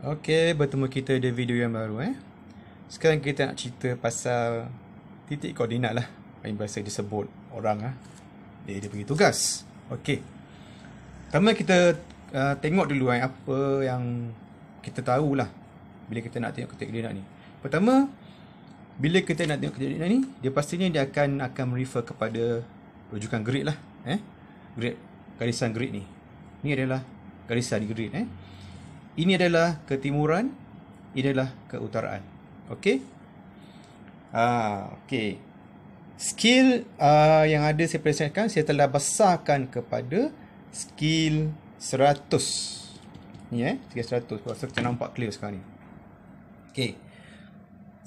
Okey, bertemu kita di video yang baru eh. Sekarang kita nak cerita pasal titik koordinat lah. Paling biasa disebut orang ah. Dia dia pergi tugas. Okey. Pertama kita uh, tengok dulu eh, apa yang kita tahu lah, bila kita nak tengok titik koordinat ni. Pertama bila kita nak tengok titik koordinat ni, dia pastinya dia akan akan refer kepada rujukan grid lah eh. Grid garisan grid ni. Ni adalah garisan grid eh ini adalah ketimuran, ini adalah keutaraan. Okey? Ah, okey. Skill uh, yang ada saya presentkan, saya telah besarkan kepada skill 100. Ni eh, skill 100. Kalau saya nampak clear sekarang ni. Okey.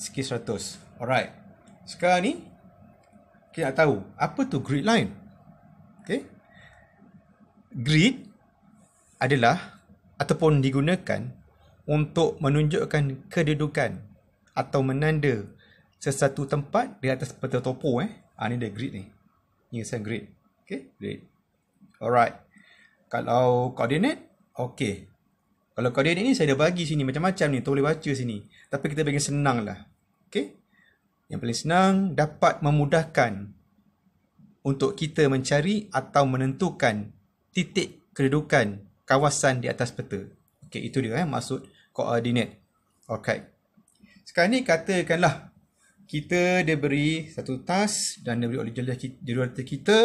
Skill 100. Alright. Sekarang ni, kita nak tahu apa tu grid line. Okey. Grid adalah ataupun digunakan untuk menunjukkan kedudukan atau menanda sesuatu tempat di atas peta topo eh. Ha, ni dia grid ni. Ni saya grid. Okay, grid. Alright. Kalau koordinat, okay. Kalau koordinat ni saya dah bagi sini macam-macam ni. Tu boleh baca sini. Tapi kita bagi senang lah. Okay. Yang paling senang dapat memudahkan untuk kita mencari atau menentukan titik kedudukan kawasan di atas peta. Okey, itu dia eh, maksud koordinat. Okey. Sekarang ni katakanlah kita dia beri satu tas dan dia beri oleh luar kita, kita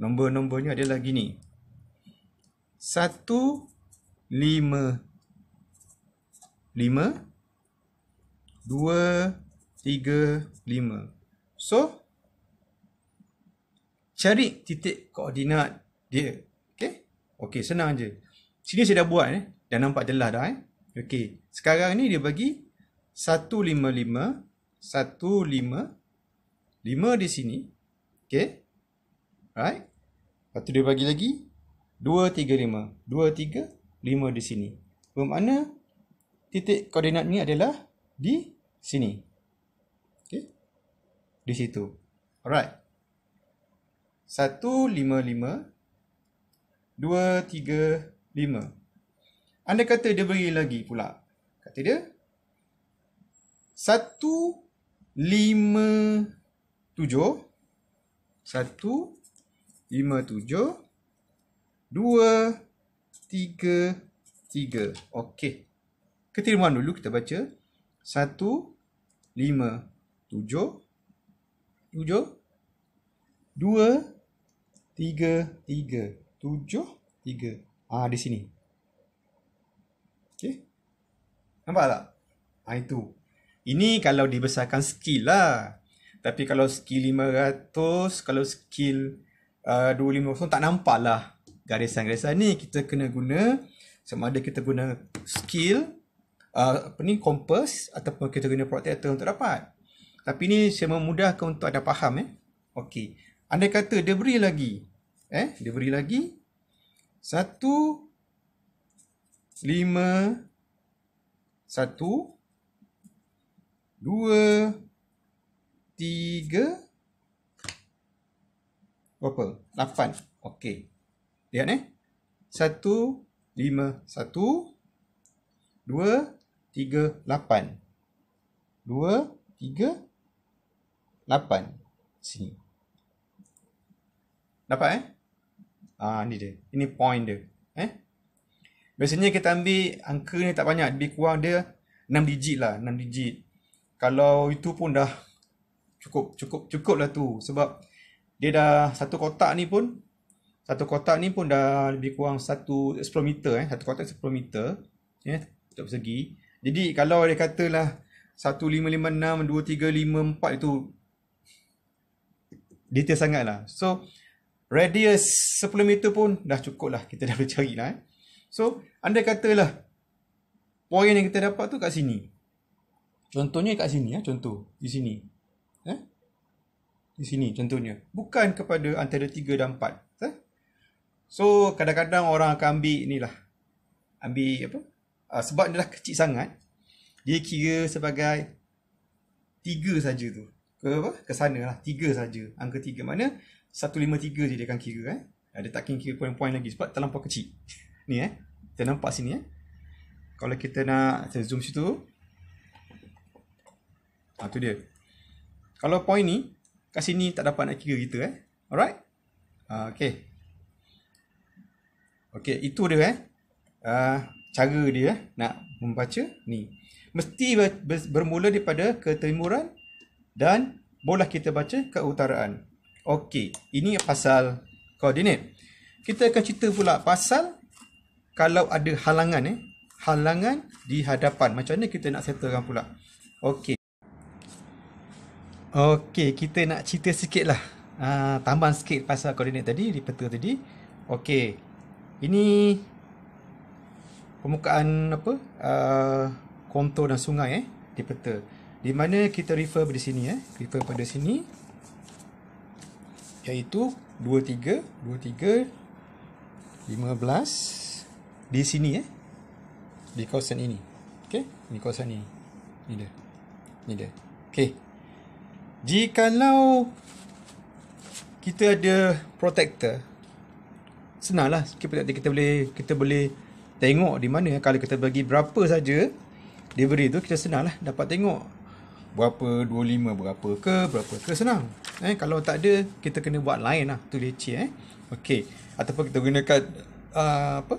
nombor-nombornya adalah gini. 1 5 5 2 3 5. So cari titik koordinat dia Okey, senang je. Sini saya dah buat eh. Dah nampak jelas dah eh. Okey. Sekarang ni dia bagi 155 15 5 di sini. Okey. alright. Lepas tu dia bagi lagi 235 23 5 di sini. Bermakna titik koordinat ni adalah di sini. Okey. Di situ. Alright. 155 15 5 dua, tiga, lima. Anda kata dia beri lagi pula. Kata dia, satu, lima, tujuh. Satu, lima, tujuh. Dua, tiga, tiga. Okey. Ketirmuan dulu kita baca. Satu, lima, tujuh. Tujuh. Dua, tiga, tiga tujuh, tiga. ah di sini. Okay. Nampak tak? Ha, itu. Ini kalau dibesarkan skill lah. Tapi kalau skill lima ratus, kalau skill ah, dua lima ratus tak nampak lah garisan-garisan ni. Kita kena guna sama ada kita guna skill uh, apa ni compass ataupun kita guna protractor untuk dapat. Tapi ni saya memudahkan untuk anda faham eh. Okey. Anda kata beri lagi. Eh, dia beri lagi. Satu. Lima. Satu. Dua. Tiga. Berapa? Lapan. Okey. Lihat ni. Eh? Satu. Lima. Satu. Dua. Tiga. Lapan. Dua. Tiga. Lapan. Sini. Dapat eh? Ha, ni dia. Ini point dia. Eh? Biasanya kita ambil angka ni tak banyak. Lebih kurang dia 6 digit lah. 6 digit. Kalau itu pun dah cukup. Cukup cukup lah tu. Sebab dia dah satu kotak ni pun. Satu kotak ni pun dah lebih kurang 1, 10 meter. Eh? Satu kotak 10 meter. Eh? Tak persegi. Jadi kalau dia katalah 1, 5, 5, 6, 2, 3, 5, 4 itu detail sangat lah. So, radius 10 meter pun dah cukup lah kita dah boleh cari lah eh. So, anda katalah point yang kita dapat tu kat sini. Contohnya kat sini ya, eh. contoh di sini. Eh? Di sini contohnya. Bukan kepada antara 3 dan 4. Eh? So, kadang-kadang orang akan ambil inilah. Ambil apa? Uh, sebab dia dah kecil sangat, dia kira sebagai 3 saja tu. Ke apa? Ke sana lah. 3 saja. Angka 3 mana? 153 je dia akan kira eh. Ha, dia tak kira poin-poin lagi sebab terlampau kecil. Ni eh. Kita nampak sini eh. Kalau kita nak kita zoom situ. Ha tu dia. Kalau poin ni kat sini tak dapat nak kira kita eh. Alright? Ha okey. Okey, itu dia eh. Uh, cara dia eh, nak membaca ni. Mesti bermula daripada ketimuran dan boleh kita baca ke utaraan. Okey, ini pasal koordinat. Kita akan cerita pula pasal kalau ada halangan eh, halangan di hadapan. Macam mana kita nak settlekan pula? Okey. Okey, kita nak cerita sikitlah. Ah, ha, tambah sikit pasal koordinat tadi, di repeater tadi. Okey. Ini permukaan apa? Ah, uh, kontur dan sungai eh, repeater. Di mana kita refer pada sini eh, refer pada sini iaitu 23 23 15 di sini eh di kawasan ini okey ni kawasan ini ni dia ni dia okey kalau kita ada protector senanglah kita kita boleh kita boleh tengok di mana kalau kita bagi berapa saja delivery tu kita senanglah dapat tengok berapa 25 berapa ke berapa ke senang eh kalau tak ada kita kena buat lain lah tu leceh eh okey ataupun kita gunakan uh, apa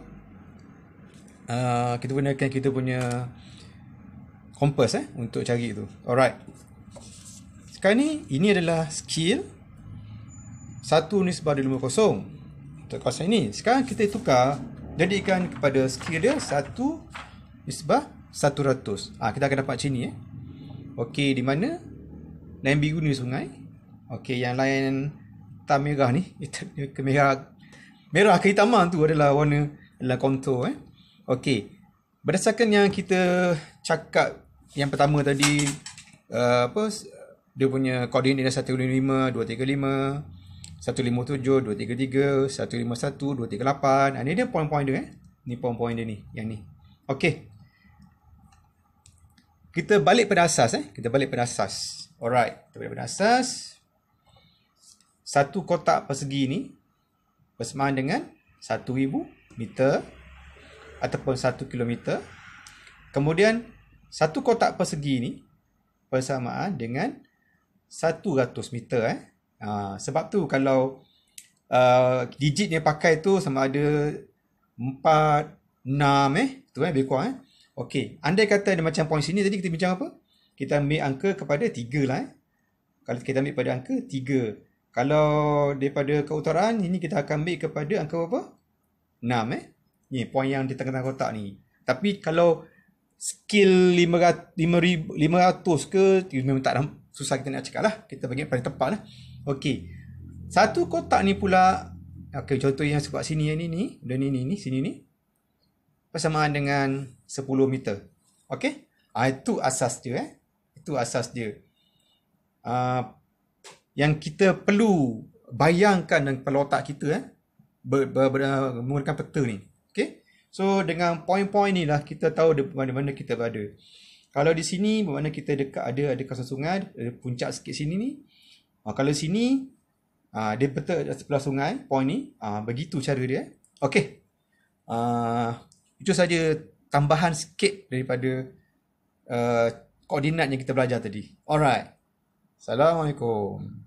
uh, kita gunakan kita punya kompas eh untuk cari tu alright sekarang ni ini adalah skill 1 nisbah 250 untuk kawasan ini sekarang kita tukar jadikan kepada skill dia satu nisbah 100 ah kita akan dapat sini eh Okey, di mana? Lain biru ni sungai. Okey, yang lain hitam merah ni. Hitam merah. Merah ke hitam lah tu adalah warna adalah kontur. Eh? Okey. Berdasarkan yang kita cakap yang pertama tadi. Uh, apa? Dia punya koordinat dia 135, 235. 157, 233. 151, 238. Ini dia poin-poin dia. Eh? Ni poin-poin dia ni. Yang ni. Okey kita balik pada asas eh kita balik pada asas alright kita balik pada asas satu kotak persegi ni bersamaan dengan 1000 meter ataupun 1 kilometer kemudian satu kotak persegi ni bersamaan dengan 100 meter eh ha, sebab tu kalau uh, digit dia pakai tu sama ada 4 6 eh tu eh lebih kurang eh Okey, andai kata ada macam poin sini tadi kita bincang apa? Kita ambil angka kepada 3 lah eh. Kalau kita ambil pada angka 3. Kalau daripada keutaraan ini kita akan ambil kepada angka apa? 6 eh. Ni poin yang di tengah-tengah kotak ni. Tapi kalau skill 500, 500 ke memang tak susah kita nak cakap lah. Kita bagi pada tempat lah. Okey. Satu kotak ni pula. Okey contoh yang sebab sini yang ni ni. Dan ni ni Sini ni. ni persamaan dengan 10 meter. Okey? Ha, itu asas dia. Eh? Itu asas dia. Uh, yang kita perlu bayangkan dan kepala otak kita eh? ber, ber, ber, menggunakan peta ni. Okey? So, dengan poin-poin ni lah kita tahu di mana-mana kita berada. Kalau di sini, mana kita dekat ada ada kawasan sungai, ada puncak sikit sini ni. Ha, kalau sini, ha, dia peta sebelah sungai, poin ni. Ha, begitu cara dia. Eh. Okey. Uh, itu saja tambahan sikit daripada uh, koordinat yang kita belajar tadi. Alright. Assalamualaikum.